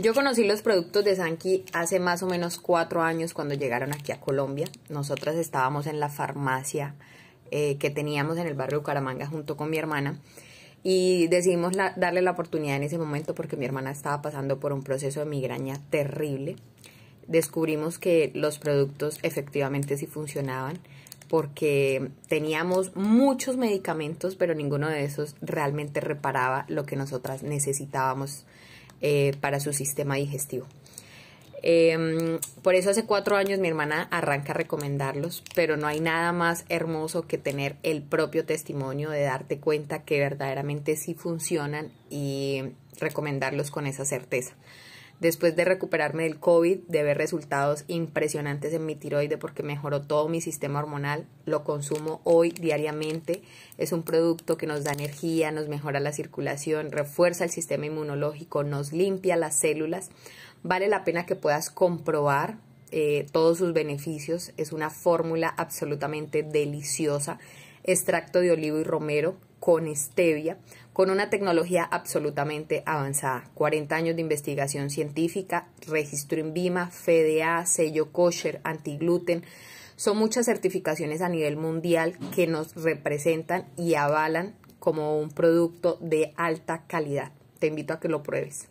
Yo conocí los productos de Sanki hace más o menos cuatro años cuando llegaron aquí a Colombia. Nosotras estábamos en la farmacia eh, que teníamos en el barrio Caramanga junto con mi hermana y decidimos darle la oportunidad en ese momento porque mi hermana estaba pasando por un proceso de migraña terrible. Descubrimos que los productos efectivamente sí funcionaban porque teníamos muchos medicamentos pero ninguno de esos realmente reparaba lo que nosotras necesitábamos eh, para su sistema digestivo. Em, por eso hace cuatro años mi hermana arranca a recomendarlos, pero no hay nada más hermoso que tener el propio testimonio de darte cuenta que verdaderamente sí funcionan y recomendarlos con esa certeza. Después de recuperarme del COVID, de ver resultados impresionantes en mi tiroide porque mejoró todo mi sistema hormonal, lo consumo hoy diariamente. Es un producto que nos da energía, nos mejora la circulación, refuerza el sistema inmunológico, nos limpia las células. Vale la pena que puedas comprobar eh, todos sus beneficios. Es una fórmula absolutamente deliciosa. Extracto de olivo y romero, con stevia, con una tecnología absolutamente avanzada. 40 años de investigación científica, registro en BIMA, FDA, sello kosher, antigluten. Son muchas certificaciones a nivel mundial que nos representan y avalan como un producto de alta calidad. Te invito a que lo pruebes.